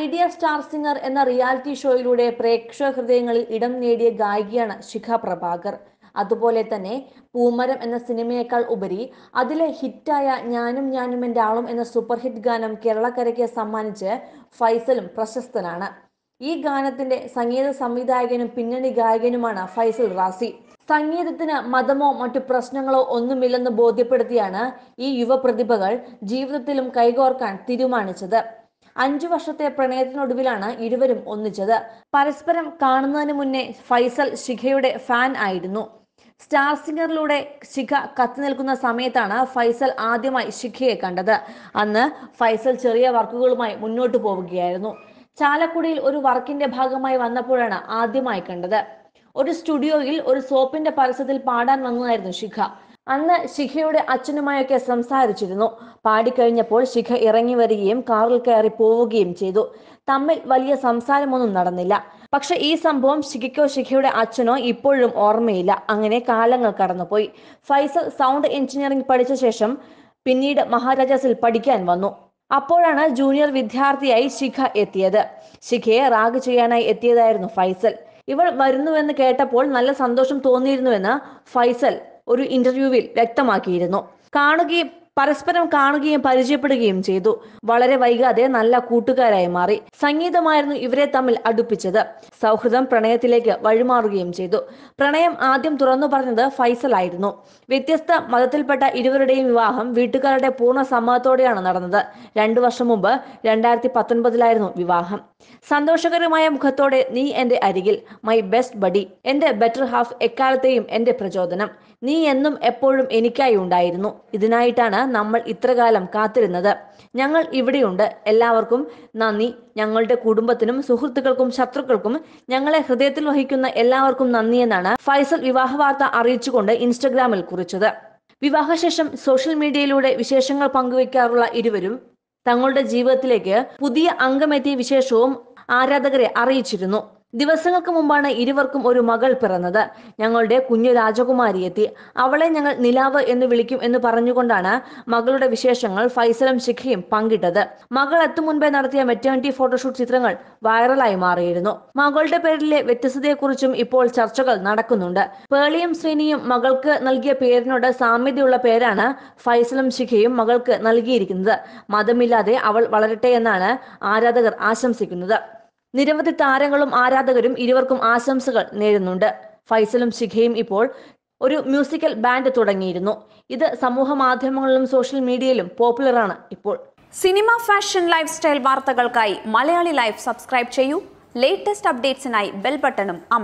idea star singer എന്ന reality ഷോയിലൂടെ പ്രേക്ഷക ഹൃദയങ്ങളിൽ ഇടം നേടിയ ഗായികയാണ് ശിഖ പ്രഭാകർ അതുപോലെ തന്നെ പൂമരം എന്ന സിനിമയേക്കാൾ ഉപരി അതിലെ ഹിറ്റായ ഞാനും ഞാനും എൻ്റെ ആളും എന്ന സൂപ്പർ ഹിറ്റ് ഗാനം കേരളക്കരയ്ക്ക് സമ്മാനിച്ച് ഫൈസലും പ്രശസ്തനാണ് ഈ ഗാനത്തിന്റെ സംഗീത സംവിധായകനും പിന്നണി ഗായകനുമാണ് ഫൈസൽ റാസി സംഗീതത്തിന് മതമോ മറ്റു പ്രശ്നങ്ങളോ ഒന്നുമില്ലെന്ന് ബോധ്യപ്പെടുത്തിയാണ് ഈ യുവ പ്രതിഭകൾ ജീവിതത്തിലും കൈകോർക്കാൻ തീരുമാനിച്ചത് അഞ്ചു വർഷത്തെ പ്രണയത്തിനൊടുവിലാണ് ഇരുവരും ഒന്നിച്ചത് പരസ്പരം കാണുന്നതിന് മുന്നേ ഫൈസൽ ശിഖയുടെ ഫാൻ ആയിരുന്നു സ്റ്റാർ സിംഗറിലൂടെ ശിഖ കത്തി നിൽക്കുന്ന സമയത്താണ് ഫൈസൽ ആദ്യമായി ശിഖയെ കണ്ടത് അന്ന് ഫൈസൽ ചെറിയ വർക്കുകളുമായി മുന്നോട്ട് പോവുകയായിരുന്നു ചാലക്കുടിയിൽ ഒരു വർക്കിന്റെ ഭാഗമായി വന്നപ്പോഴാണ് ആദ്യമായി കണ്ടത് ഒരു സ്റ്റുഡിയോയിൽ ഒരു സോപ്പിന്റെ പരസ്യത്തിൽ പാടാൻ വന്നതായിരുന്നു ശിഖ അന്ന് ശിഖയുടെ അച്ഛനുമായൊക്കെ സംസാരിച്ചിരുന്നു പാടിക്കഴിഞ്ഞപ്പോൾ ശിഖ ഇറങ്ങി വരികയും കാറിൽ കയറി പോവുകയും ചെയ്തു തമ്മിൽ വലിയ സംസാരമൊന്നും നടന്നില്ല പക്ഷെ ഈ സംഭവം ശിഖയ്ക്കോ ശിഖയുടെ അച്ഛനോ ഇപ്പോഴും ഓർമ്മയില്ല അങ്ങനെ കാലങ്ങൾ കടന്നുപോയി ഫൈസൽ സൗണ്ട് എഞ്ചിനീയറിംഗ് പഠിച്ച ശേഷം പിന്നീട് മഹാരാജാസിൽ പഠിക്കാൻ വന്നു അപ്പോഴാണ് ജൂനിയർ വിദ്യാർത്ഥിയായി ശിഖ എത്തിയത് ശിഖയെ റാഗ് ചെയ്യാനായി എത്തിയതായിരുന്നു ഫൈസൽ ഇവൾ വരുന്നുവെന്ന് കേട്ടപ്പോൾ നല്ല സന്തോഷം തോന്നിയിരുന്നുവെന്ന് ഫൈസൽ ഒരു ഇന്റർവ്യൂവിൽ വ്യക്തമാക്കിയിരുന്നു കാണുകയും പരസ്പരം കാണുകയും പരിചയപ്പെടുകയും ചെയ്തു വളരെ വൈകാതെ നല്ല കൂട്ടുകാരായി മാറി സംഗീതമായിരുന്നു ഇവരെ തമ്മിൽ അടുപ്പിച്ചത് സൗഹൃദം പ്രണയത്തിലേക്ക് വഴിമാറുകയും ചെയ്തു പ്രണയം ആദ്യം തുറന്നു പറഞ്ഞത് ഫൈസൽ ആയിരുന്നു വ്യത്യസ്ത മതത്തിൽപ്പെട്ട ഇരുവരുടെയും വിവാഹം വീട്ടുകാരുടെ പൂർണ്ണ സമ്മതത്തോടെയാണ് നടന്നത് രണ്ടു വർഷം മുമ്പ് രണ്ടായിരത്തി പത്തൊൻപതിലായിരുന്നു വിവാഹം സന്തോഷകരമായ മുഖത്തോടെ നീ എന്റെ അരികിൽ മൈ ബെസ്റ്റ് ബഡി എന്റെ ബെറ്റർ ഹാഫ് എക്കാലത്തെയും എന്റെ പ്രചോദനം നീ എന്നും എപ്പോഴും എനിക്കായി ഉണ്ടായിരുന്നു ഇതിനായിട്ടാണ് നമ്മൾ ഇത്രകാലം കാത്തിരുന്നത് ഞങ്ങൾ ഇവിടെയുണ്ട് എല്ലാവർക്കും നന്ദി ഞങ്ങളുടെ കുടുംബത്തിനും സുഹൃത്തുക്കൾക്കും ശത്രുക്കൾക്കും ഞങ്ങളെ ഹൃദയത്തിൽ വഹിക്കുന്ന എല്ലാവർക്കും നന്ദിയെന്നാണ് ഫൈസൽ വിവാഹ വാർത്ത അറിയിച്ചുകൊണ്ട് ഇൻസ്റ്റഗ്രാമിൽ കുറിച്ചത് വിവാഹശേഷം സോഷ്യൽ മീഡിയയിലൂടെ വിശേഷങ്ങൾ പങ്കുവയ്ക്കാറുള്ള ഇരുവരും തങ്ങളുടെ ജീവിതത്തിലേക്ക് പുതിയ അംഗമെത്തിയ വിശേഷവും ആരാധകരെ അറിയിച്ചിരുന്നു ദിവസങ്ങൾക്ക് മുമ്പാണ് ഇരുവർക്കും ഒരു മകൾ പിറന്നത് ഞങ്ങളുടെ കുഞ്ഞു രാജകുമാരി എത്തി അവളെ ഞങ്ങൾ നിലാവ് എന്ന് വിളിക്കും എന്ന് പറഞ്ഞുകൊണ്ടാണ് മകളുടെ വിശേഷങ്ങൾ ഫൈസലും ശിഖയും പങ്കിട്ടത് മകൾ എത്തും മുൻപേ നടത്തിയ മെറ്റേണിറ്റി ഫോട്ടോഷൂട്ട് ചിത്രങ്ങൾ വൈറലായി മാറിയിരുന്നു മകളുടെ പേരിലെ വ്യത്യസ്തതയെക്കുറിച്ചും ഇപ്പോൾ ചർച്ചകൾ നടക്കുന്നുണ്ട് പേളിയും ശ്രീനിയും മകൾക്ക് നൽകിയ പേരിനോട് സാമ്യതയുള്ള പേരാണ് ഫൈസലും ശിഖയും മകൾക്ക് നൽകിയിരിക്കുന്നത് മതമില്ലാതെ അവൾ വളരട്ടെ എന്നാണ് ആരാധകർ ആശംസിക്കുന്നത് നിരവധി താരങ്ങളും ആരാധകരും ഇരുവർക്കും ആശംസകൾ നേരുന്നുണ്ട് ഫൈസലും ശിഖയും ഇപ്പോൾ ഒരു മ്യൂസിക്കൽ ബാൻഡ് തുടങ്ങിയിരുന്നു ഇത് സമൂഹ മാധ്യമങ്ങളിലും സോഷ്യൽ മീഡിയയിലും പോപ്പുലറാണ് ഇപ്പോൾ സിനിമ ഫാഷൻ ലൈഫ് സ്റ്റൈൽ വാർത്തകൾക്കായി മലയാളി ലൈഫ് സബ്സ്ക്രൈബ് ചെയ്യൂ ലേറ്റസ്റ്റ് അപ്ഡേറ്റ്സിനായി ബെൽ ബട്ടണും അമർ